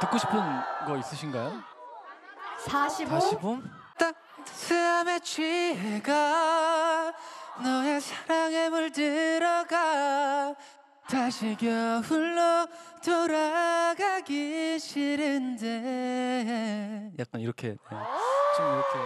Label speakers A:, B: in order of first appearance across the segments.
A: 듣고 싶은 거 있으신가요?
B: 45? 45? 딱 수염에 취해가 너의 사랑에 물들어가 다시 겨울로 돌아가기 싫은데
A: 약간 이렇게 좀 네. 이렇게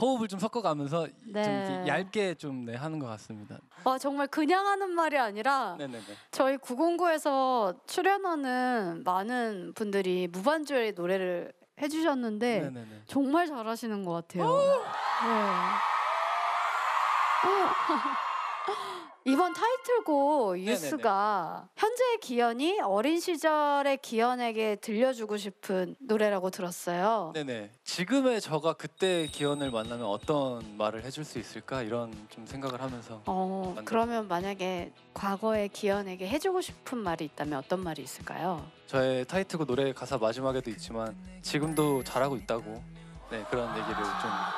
A: 호흡을 좀 섞어가면서 네. 좀 얇게 좀 네, 하는 것 같습니다.
C: 아 정말 그냥 하는 말이 아니라 네네네. 저희 909에서 출연하는 많은 분들이 무반주의 노래를 해주셨는데 네네네. 정말 잘하시는 것 같아요. 어! 네. 어. 이번 타이틀곡 유스가 현재의 기현이 어린 시절의 기현에게 들려주고 싶은 노래라고 들었어요.
A: 네네. 지금의 저가 그때 기현을 만나면 어떤 말을 해줄 수 있을까 이런 좀 생각을 하면서.
C: 어만들 그러면 만약에 과거의 기현에게 해주고 싶은 말이 있다면 어떤 말이 있을까요?
A: 저의 타이틀곡 노래 가사 마지막에도 있지만 지금도 잘하고 있다고 네 그런 얘기를 좀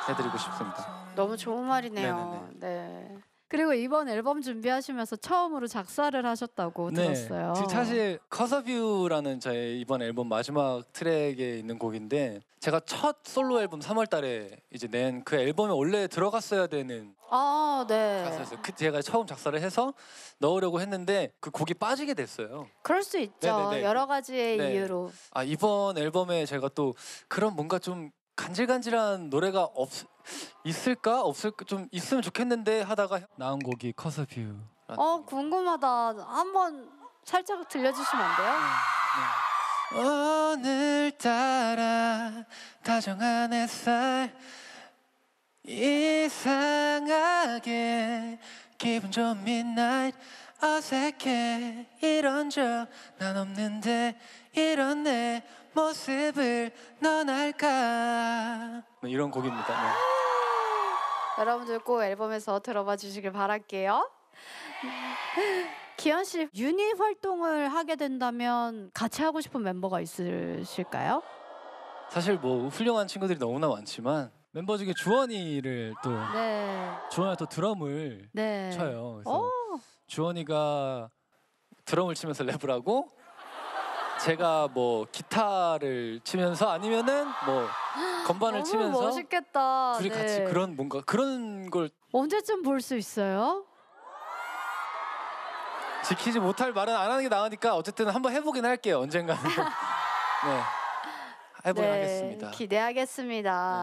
A: 해드리고 싶습니다.
C: 너무 좋은 말이네요. 네네네. 네. 그리고 이번 앨범 준비하시면서 처음으로 작사를 하셨다고 네. 들었어요. 사실
A: 커서뷰라는 저의 이번 앨범 마지막 트랙에 있는 곡인데 제가 첫 솔로 앨범 3월 달에 이제 낸 그 앨범에 원래 들어갔어야 되는
C: 아, 네. 가사였어요.
A: 그 제가 처음 작사를 해서 넣으려고 했는데 그 곡이 빠지게 됐어요.
C: 그럴 수 있죠. 네네네. 네, 네. 여러 가지의 네. 이유로.
A: 아, 이번 앨범에 제가 또 그런 뭔가 좀 간질간질한 노래가 없 있을까 없을까 좀 있으면 좋겠는데 하다가 나온 곡이 커서뷰.
C: 어 궁금하다. 한번 살짝 들려주시면 안 돼요?
B: 네, 네. 오늘따라 다정한 햇살 이상하게 기분 좋은 midnight 어색해 이런 적난 없는데
C: 이런 내 모습을 넌 알까
A: 뭐 이런 곡입니다
B: 네.
C: 여러분들 꼭 앨범에서 들어봐 주시길 바랄게요 기현 씨 유닛 활동을 하게 된다면 같이 하고 싶은 멤버가 있으실까요?
A: 사실 뭐 훌륭한 친구들이 너무나 많지만 멤버 중에 주원이를 또 네. 주원이또 드럼을 네. 쳐요. 그래서 오. 주원이가 드럼을 치면서 랩을 하고 제가 뭐 기타를 치면서 아니면은 뭐
C: 건반을 너무 치면서 멋있겠다. 둘이 네. 같이 그런
A: 뭔가 그런 걸
C: 언제쯤 볼 수 있어요?
A: 지키지 못할 말은 안 하는 게 나으니까 어쨌든 한번 해보긴 할게요. 언젠가는. 네. 해보긴 네, 하겠습니다.
C: 기대하겠습니다. 네.